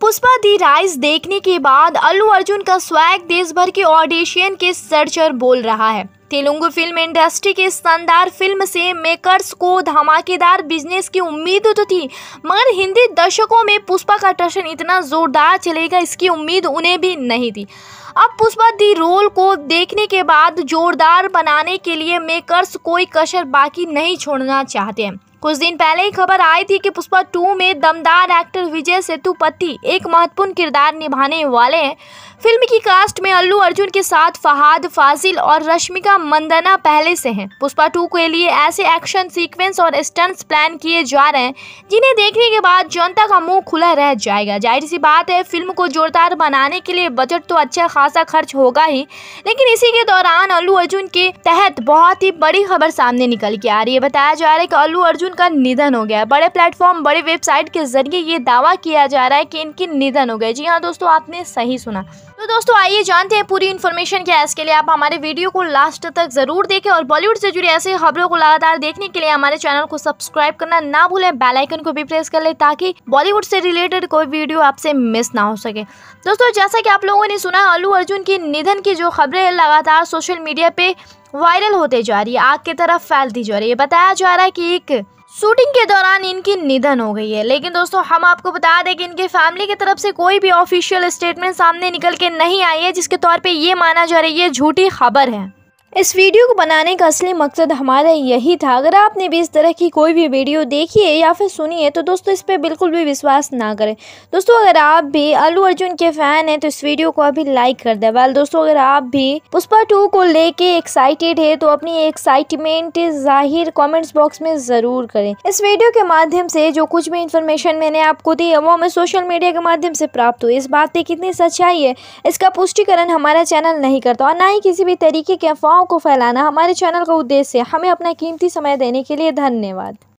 पुष्पा दी rice देखने के बाद अल्लू अर्जुन का स्वैग देश भर के ऑडिशियन के सर्चर बोल रहा है तेलुगु फिल्म इंडस्ट्री के शानदार फिल्म से मेकर्स को धमाकेदार बिजनेस की उम्मीद तो थी मगर हिंदी दर्शकों में पुष्पा का टर्शन इतना जोरदार चलेगा इसकी उम्मीद उन्हें भी नहीं थी अब पुष्पा दी रोल को देखने के बाद जोरदार बनाने के लिए मेकर्स कोई कसर बाकी नहीं छोड़ना चाहते हैं कुछ दिन पहले ही खबर आई थी कि पुष्पा टू में दमदार एक्टर विजय सेतुपति एक महत्वपूर्ण किरदार निभाने वाले हैं फिल्म की कास्ट में अल्लू अर्जुन के साथ फहाद फाजिल और रश्मिका मंदना पहले से हैं पुष्पा टू के लिए ऐसे एक्शन सीक्वेंस और स्टंट्स प्लान किए जा रहे हैं जिन्हें देखने के बाद जनता का मुंह खुला रह जाएगा जाहिर सी बात है फिल्म को जोरदार बनाने के लिए बजट तो अच्छा खासा खर्च होगा ही लेकिन इसी के दौरान अल्लू अर्जुन के तहत बहुत ही बड़ी खबर सामने निकल के आ रही है बताया जा रहा है कि अल्लू अर्जुन अर्जुन का निधन हो गया है बड़े प्लेटफॉर्म बड़े वेबसाइट के जरिए ये दावा किया जा रहा है कि इनकी निधन हो गए जी हाँ दोस्तों आपने सही सुना तो दोस्तों आइए जानते हैं पूरी इन्फॉर्मेशन क्या है इसके लिए आप हमारे वीडियो को लास्ट तक जरूर देखें और बॉलीवुड से जुड़ी ऐसी खबरों को लगातार देखने के लिए हमारे चैनल को सब्सक्राइब करना ना भूलें बेल आइकन को भी प्रेस कर लें ताकि बॉलीवुड से रिलेटेड कोई वीडियो आपसे मिस ना हो सके दोस्तों जैसा कि आप लोगों ने सुना अल्लू अर्जुन के निधन की जो खबरें लगातार सोशल मीडिया पर वायरल होते जा रही है आग की तरफ फैलती जा रही है बताया जा रहा है कि एक शूटिंग के दौरान इनकी निधन हो गई है लेकिन दोस्तों हम आपको बता दें कि इनके फैमिली की तरफ से कोई भी ऑफिशियल स्टेटमेंट सामने निकल के नहीं आई है जिसके तौर पे ये माना जा रही है झूठी खबर है इस वीडियो को बनाने का असली मकसद हमारा यही था अगर आपने भी इस तरह की कोई भी वीडियो देखी है या फिर सुनी है तो दोस्तों इस पर बिल्कुल भी विश्वास ना करें दोस्तों अगर आप भी अलू अर्जुन के फ़ैन हैं तो इस वीडियो को अभी लाइक कर दें वाल दोस्तों अगर आप भी पुष्पा टू को लेके एक्साइटेड है तो अपनी एक्साइटमेंट जाहिर कॉमेंट्स बॉक्स में ज़रूर करें इस वीडियो के माध्यम से जो कुछ भी इन्फॉर्मेशन मैंने आपको दी है वो हमें सोशल मीडिया के माध्यम से प्राप्त हुई इस बात की कितनी सच्चाई है इसका पुष्टिकरण हमारा चैनल नहीं करता और ना ही किसी भी तरीके के अफवाहों को फैलाना हमारे चैनल का उद्देश्य है हमें अपना कीमती समय देने के लिए धन्यवाद